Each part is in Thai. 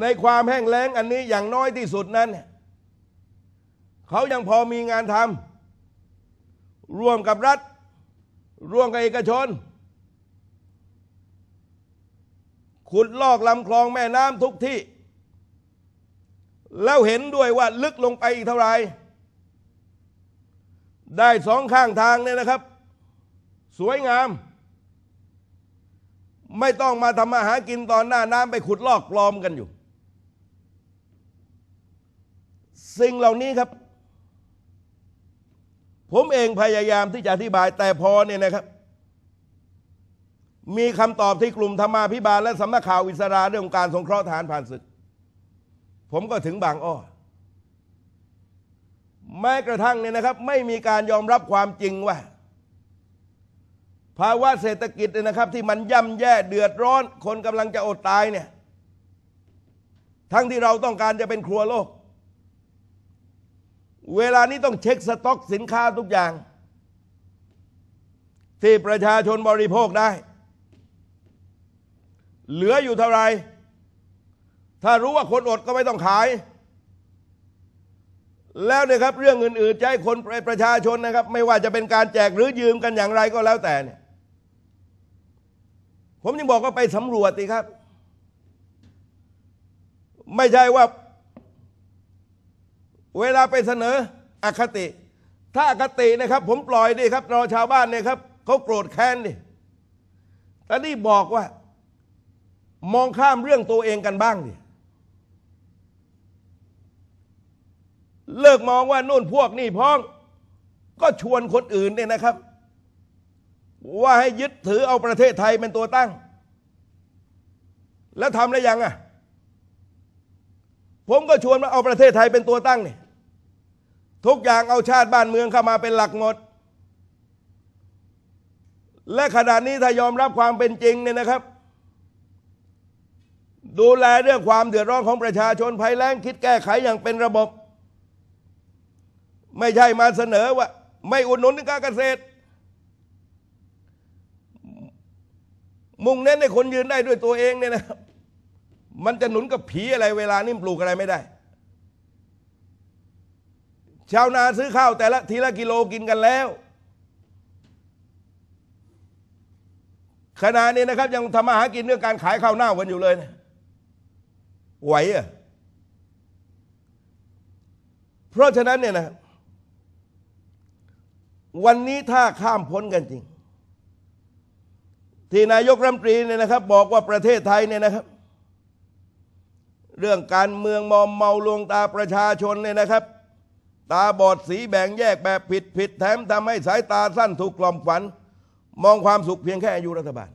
ในความแห้งแล้งอันนี้อย่างน้อยที่สุดนั้น เขายังพอมีงานทำร่วมกับรัฐ ร่วมกับเอกชน ขุดลอกลำคลองแม่น้ำทุกที่ แล้วเห็นด้วยว่าลึกลงไปอีกเท่าไหร่ ได้สองข้างทางเนี่ยนะครับ สวยงาม ไม่ต้องมาทำมาหากินตอนหน้าน้ำไปขุดลอกปลอมกันอยู่สิ่งเหล่านี้ครับ ผมเองพยายามที่จะอธิบายแต่พอเนี่ยนะครับ มีคำตอบที่กลุ่มธรรมาภิบาล และสำนักข่าวอิสราเรื่องการสงเคราะห์ฐานผ่านศึกผมก็ถึงบางอ้อแม้กระทั่งเนี่ยนะครับ ไม่มีการยอมรับความจริงว่า ภาวะเศรษฐกิจเนี่ยนะครับ ที่มันย่ำแย่เดือดร้อน คนกำลังจะอดตายเนี่ยทั้งที่เราต้องการจะเป็นครัวโลกเวลานี้ต้องเช็คสต็อกสินค้าทุกอย่าง ที่ประชาชนบริโภคได้ เหลืออยู่เท่าไร ถ้ารู้ว่าคนอดก็ไม่ต้องขาย แล้วนะครับ เรื่องอื่น ๆใจคนประชาชนนะครับ ไม่ว่าจะเป็นการแจกหรือยืมกันอย่างไรก็แล้วแต่เนี่ย ผมยังบอกว่าไปสำรวจสิครับ ไม่ใช่ว่าเวลาไปเสนออคติ ถ้าอคตินะครับ ผมปล่อยดิครับเราชาวบ้านเนี่ยครับเขาโกรธแค้นดิแต่นี่บอกว่า มองข้ามเรื่องตัวเองกันบ้างดิเลิกมองว่านู่นพวกนี่พ้อง ก็ชวนคนอื่นเนี่ยนะครับ ว่าให้ยึดถือเอาประเทศไทยเป็นตัวตั้ง แล้วทำได้ยังอ่ะ ผมก็ชวนมาเอาประเทศไทยเป็นตัวตั้งเนี่ยทุกอย่างเอาชาติบ้านเมืองเข้ามาเป็นหลักหมดและขณะนี้ถ้ายอมรับความเป็นจริงเนี่ยนะครับ ดูแลเรื่องความเดือดร้อนของประชาชนภัยแล้งคิดแก้ไขอย่างเป็นระบบ ไม่ใช่มาเสนอว่า ไม่อุดหนุนการเกษตร มุ่งเน้นให้คนยืนได้ด้วยตัวเองเนี่ยนะครับ มันจะหนุนกับผีอะไรเวลานี่ปลูกอะไรไม่ได้ชาวนาซื้อข้าวแต่ละทีละกิโลกินกันแล้ว ขณะนี้นะครับ ยังทำมาหากินเรื่องการขายข้าวหน้ากันอยู่เลยนะไหวอ่ะเพราะฉะนั้นเนี่ยนะวันนี้ถ้าข้ามพ้นกันจริง ที่นายกรัฐมนตรีเนี่ยนะครับ บอกว่าประเทศไทยเนี่ยนะครับ เรื่องการเมืองมอมเมาลวงตาประชาชนเนี่ยนะครับตาบอดสีแบ่งแยกแบบผิดผิดแถมทำให้สายตาสั้นถูกกล่อมฝันมองความสุขเพียงแค่อายุรัฐบาล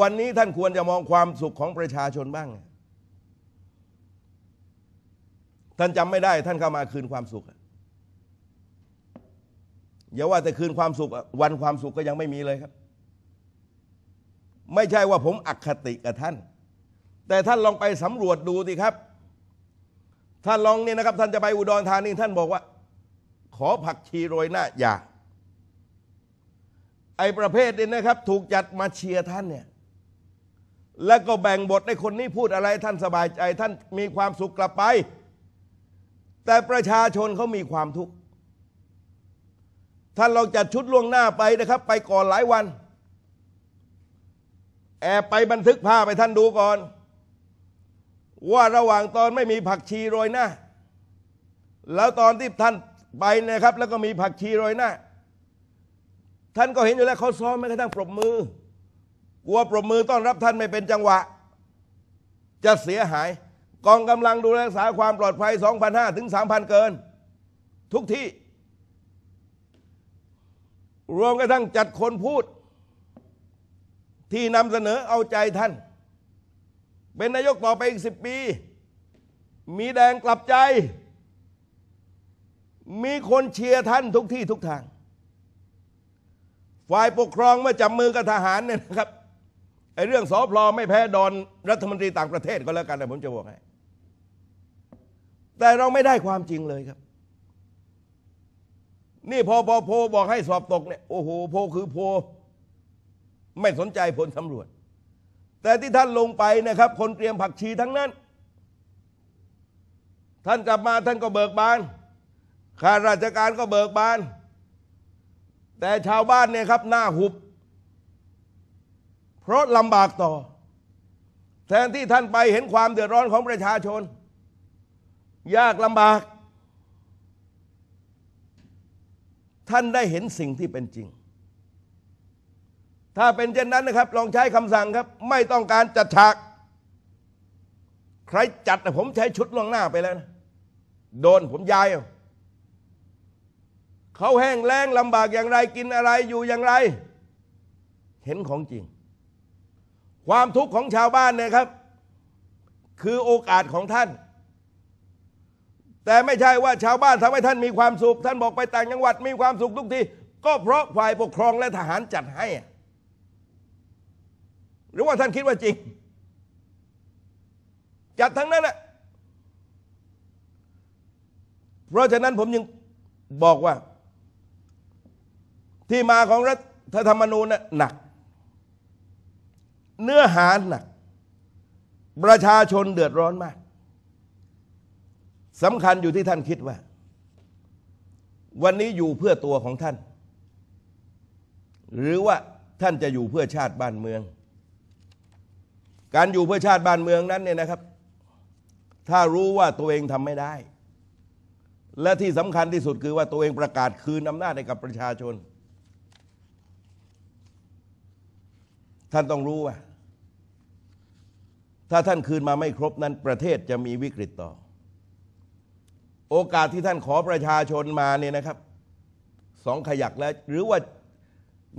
วันนี้ท่านควรจะมองความสุขของประชาชนบ้าง ท่านจำไม่ได้ท่านเข้ามาคืนความสุขอย่าว่าแต่คืนความสุขวันความสุขก็ยังไม่มีเลยครับ ไม่ใช่ว่าผมอคติกับท่าน แต่ท่านลองไปสำรวจดูสิครับท่านลองเนี่ยนะครับท่านจะไปอุดรธานีท่านบอกว่า ขอผักชีโรยหน้าอย่าไอ้ประเภทนี้นะครับ ถูกจัดมาเชียร์ท่านเนี่ยแล้วก็แบ่งบทให้คนนี้พูดอะไรท่านสบายใจท่านมีความสุขกลับไป แต่ประชาชนเขามีความทุกข์ท่านลองจัดชุดล่วงหน้าไปนะครับ ไปก่อนหลายวันแอบไปบันทึกภาพไปท่านดูก่อนว่าระหว่างตอนไม่มีผักชีโรยหน้าแล้วตอนที่ท่านไป นะครับ แล้วก็มีผักชีโรยหน้าท่านก็เห็นอยู่แล้วเขาซ้อมแม้กระทั่งปรบมือกลัวปรบมือต้อนรับท่านไม่เป็นจังหวะ จะเสียหาย กองกำลังดูแลรักษาความปลอดภัย2,500ถึง 3,000 เกิน ทุกที่ รวมกระทั่งจัดคนพูด ที่นำเสนอเอาใจท่านเป็นนายกต่อไปอีกสิบปี มีแดงกลับใจ มีคนเชียร์ท่านทุกที่ทุกทาง ฝ่ายปกครองเมื่อจับมือกับทหารเนี่ยนะครับ ไอเรื่องสอพลอไม่แพ้ดอนรัฐมนตรีต่างประเทศก็แล้วกันต่ผมจะบอกให้ แต่เราไม่ได้ความจริงเลยครับ นี่พอพอโพบอกให้สอบตกเนี่ยโอ้โหโพคือโพ ไม่สนใจผลสำรวจแต่ที่ท่านลงไปนะครับ คนเตรียมผักชีทั้งนั้น ท่านกลับมาท่านก็เบิกบานข้าราชการก็เบิกบาน แต่ชาวบ้านเนี่ยครับหน้าหุบ เพราะลำบากต่อ แทนที่ท่านไปเห็นความเดือดร้อนของประชาชน ยากลำบาก ท่านได้เห็นสิ่งที่เป็นจริงถ้าเป็นเช่นนั้นนะครับ ลองใช้คำสั่งครับ ไม่ต้องการจัดฉาก ใครจัดผมใช้ชุดล่วงหน้าไปแล้วนะ โดนผมย้ายเขาแห้งแล้งลำบากอย่างไร กินอะไร อยู่อย่างไร เห็นของจริง ความทุกข์ของชาวบ้านเนี่ยครับ คือโอกาสของท่าน แต่ไม่ใช่ว่าชาวบ้านทำให้ท่านมีความสุข ท่านบอกไปต่างจังหวัดมีความสุขทุกที ก็เพราะฝ่ายปกครองและทหารจัดให้หรือว่าท่านคิดว่าจริงจัดทั้งนั้นแหละเพราะฉะนั้นผมยังบอกว่า ที่มาของรัฐธรรมนูญนะหนัก เนื้อหาหนัก ประชาชนเดือดร้อนมากสำคัญอยู่ที่ท่านคิดว่า วันนี้อยู่เพื่อตัวของท่าน หรือว่าท่านจะอยู่เพื่อชาติบ้านเมืองการอยู่เพื่อชาติบ้านเมืองนั้นเนี่ยนะครับ ถ้ารู้ว่าตัวเองทำไม่ได้ และที่สำคัญที่สุดคือว่าตัวเองประกาศคืนอำนาจให้กับประชาชน ท่านต้องรู้ว่า ถ้าท่านคืนมาไม่ครบนั้น ประเทศจะมีวิกฤตต่อ โอกาสที่ท่านขอประชาชนมาเนี่ยนะครับ สองขยักแล้วหรือว่า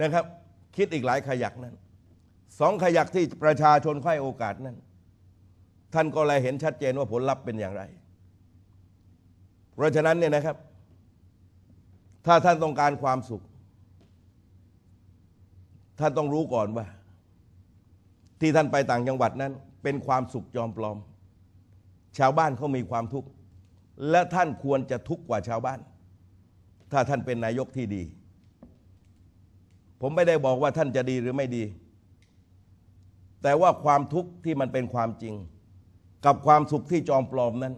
นะครับคิดอีกหลายขยักนั้นสองขยักที่ประชาชนค่อยโอกาสนั้นท่านก็เลยเห็นชัดเจนว่าผลลัพธ์เป็นอย่างไร เพราะฉะนั้นเนี่ยนะครับ ถ้าท่านต้องการความสุข ท่านต้องรู้ก่อนว่าที่ท่านไปต่างจังหวัดนั้น เป็นความสุข จอมปลอม ชาวบ้านเขามีความทุกข์และท่านควรจะทุกข์กว่าชาวบ้าน ถ้าท่านเป็นนายกที่ดี ผมไม่ได้บอกว่าท่านจะดีหรือไม่ดีแต่ว่าความทุกข์ที่มันเป็นความจริง กับความสุขที่จอมปลอมนั้น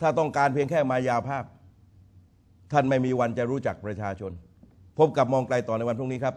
ถ้าต้องการเพียงแค่มายาภาพ ท่านไม่มีวันจะรู้จักประชาชน พบกับมองไกลต่อในวันพรุ่งนี้ครับ